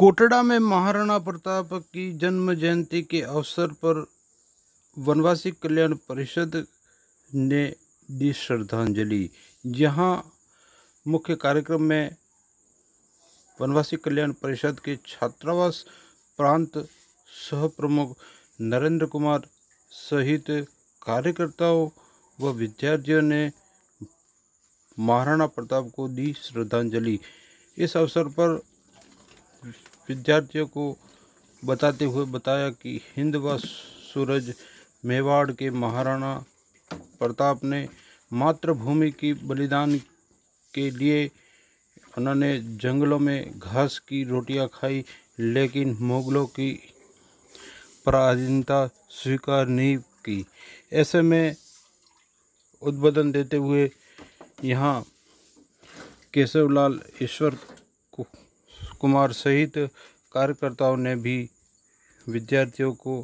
कोटड़ा में महाराणा प्रताप की जन्म जयंती के अवसर पर वनवासी कल्याण परिषद ने दी श्रद्धांजलि यहाँ मुख्य कार्यक्रम में वनवासी कल्याण परिषद के छात्रावास प्रांत सह प्रमुख नरेंद्र कुमार सहित कार्यकर्ताओं व विद्यार्थियों ने महाराणा प्रताप को दी श्रद्धांजलि इस अवसर पर विद्यार्थियों को बताते हुए बताया कि हिंद व सूरज मेवाड़ के महाराणा प्रताप ने मातृभूमि की बलिदान के लिए उन्होंने जंगलों में घास की रोटियां खाई लेकिन मुगलों की पराधीनता स्वीकार नहीं की ऐसे में उद्बोधन देते हुए यहाँ केशवलाल ईश्वर को कुमार सहित कार्यकर्ताओं ने भी विद्यार्थियों को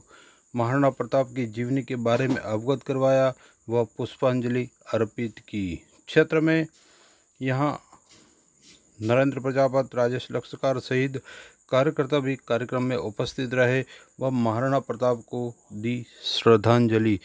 महाराणा प्रताप की जीवनी के बारे में अवगत करवाया व पुष्पांजलि अर्पित की क्षेत्र में यहाँ नरेंद्र प्रजापत राजेश लक्षकार सहित कार्यकर्ता भी कार्यक्रम में उपस्थित रहे व महाराणा प्रताप को दी श्रद्धांजलि